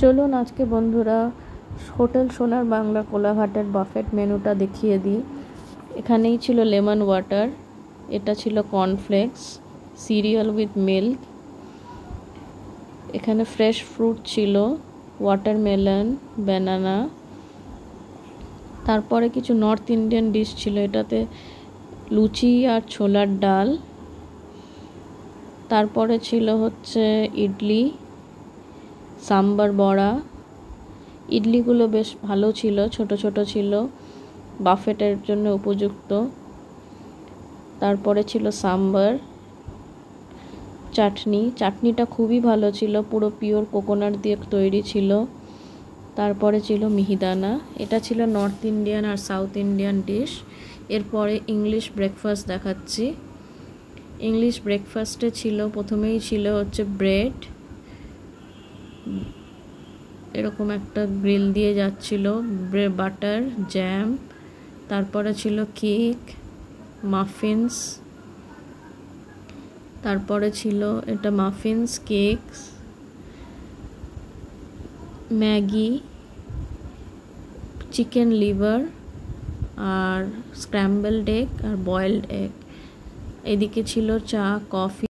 চলুন আজকে বন্ধুরা হোটেল সোনার বাংলা কোলাঘাটের বাফেট মেনুটা দেখিয়ে দিই এখানেই ছিল লেমন ওয়াটার এটা ছিল কর্নফ্লেক্স সিরিয়াল উইথ মিল্ক এখানে ফ্রেশ ফ্রুট ছিল ওয়াটারমেলন ব্যানানা তারপরে কিছু নর্থ ইন্ডিয়ান ডিশ ছিল এটাতে লুচি আর ছোলার ডাল তারপরে ছিল হচ্ছে ইডলি সাম্বার বড়া ইডলিগুলো বেশ ভালো ছিল ছোট ছোট ছিল বাফেটের জন্য উপযুক্ত তারপরে ছিল সাম্বার চাটনি চাটনিটা খুবই ভালো ছিল পুরো পিওর কোকোনাট দিয়ে তৈরি ছিল তারপরে ছিল মিহিদানা এটা ছিল নর্থ ইন্ডিয়ান আর সাউথ ইন্ডিয়ান ডিশ এরপরে ইংলিশ ব্রেকফাস্ট দেখাচ্ছি ইংলিশ ব্রেকফাস্টে ছিল প্রথমেই ছিল হচ্ছে ব্রেড এরকম একটা গ্রিল দিয়ে যাচ্ছিল বাটার জ্যাম তারপরে ছিল কেক মাফিনস তারপরে ছিল এটা muffins cakes Maggi chicken liver আর স্ক্র্যাম্বলড এগ আর বয়েলড এগ এদিকে ছিল চা কফি